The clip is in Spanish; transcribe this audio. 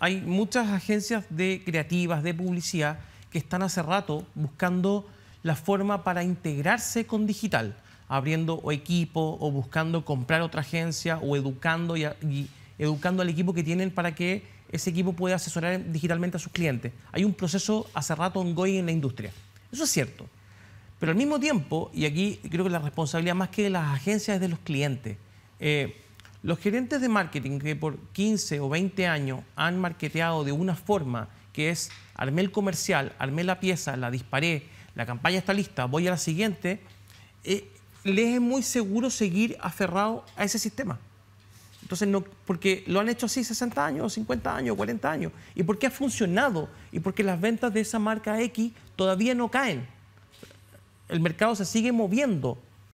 hay muchas agencias de creativas, de publicidad, que están hace rato buscando la forma para integrarse con digital, abriendo o equipo o buscando comprar otra agencia o educando, y, educando al equipo que tienen para que ese equipo pueda asesorar digitalmente a sus clientes. Hay un proceso hace rato ongoing en la industria. Eso es cierto. Pero al mismo tiempo, y aquí creo que la responsabilidad más que de las agencias es de los clientes. Eh, los gerentes de marketing que por 15 o 20 años han marketeado de una forma que es armé el comercial, armé la pieza, la disparé, la campaña está lista, voy a la siguiente, eh, les es muy seguro seguir aferrado a ese sistema. Entonces, no, porque lo han hecho así 60 años, 50 años, 40 años. ¿Y porque ha funcionado? Y porque las ventas de esa marca X todavía no caen. El mercado se sigue moviendo